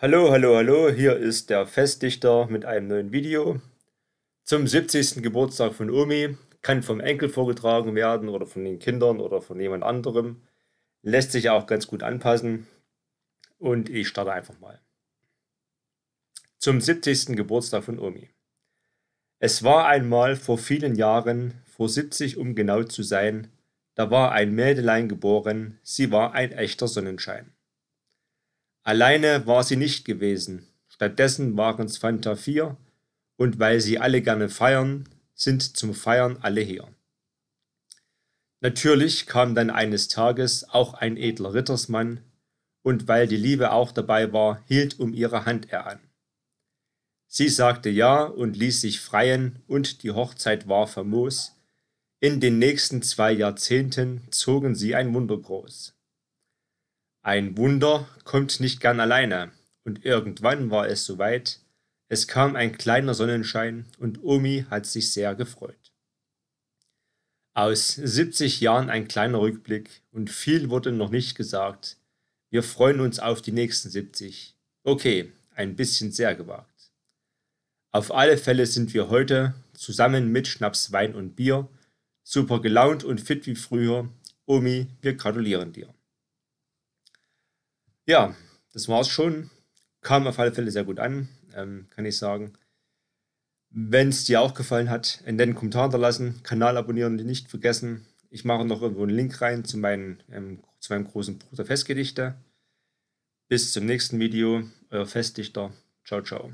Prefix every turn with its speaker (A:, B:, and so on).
A: Hallo, hallo, hallo, hier ist der Festdichter mit einem neuen Video. Zum 70. Geburtstag von Omi kann vom Enkel vorgetragen werden oder von den Kindern oder von jemand anderem. Lässt sich auch ganz gut anpassen. Und ich starte einfach mal. Zum 70. Geburtstag von Omi. Es war einmal vor vielen Jahren, vor 70 um genau zu sein, da war ein Mädelein geboren, sie war ein echter Sonnenschein. Alleine war sie nicht gewesen. Stattdessen waren es Fanta vier, und weil sie alle gerne feiern, sind zum Feiern alle her. Natürlich kam dann eines Tages auch ein edler Rittersmann, und weil die Liebe auch dabei war, hielt um ihre Hand er an. Sie sagte ja und ließ sich freien, und die Hochzeit war famos. In den nächsten zwei Jahrzehnten zogen sie ein Wunder groß. Ein Wunder kommt nicht gern alleine, und irgendwann war es soweit, es kam ein kleiner Sonnenschein und Omi hat sich sehr gefreut. Aus 70 Jahren ein kleiner Rückblick und viel wurde noch nicht gesagt. Wir freuen uns auf die nächsten 70. Okay, ein bisschen sehr gewagt. Auf alle Fälle sind wir heute, zusammen mit Schnaps, Wein und Bier, super gelaunt und fit wie früher. Omi, wir gratulieren dir. Ja, das war's schon. Kam auf alle Fälle sehr gut an, ähm, kann ich sagen. Wenn es dir auch gefallen hat, einen netten Kommentar hinterlassen, Kanal abonnieren nicht vergessen. Ich mache noch irgendwo einen Link rein zu, meinen, ähm, zu meinem großen Bruder Festgedichte. Bis zum nächsten Video, euer Festdichter. Ciao, ciao.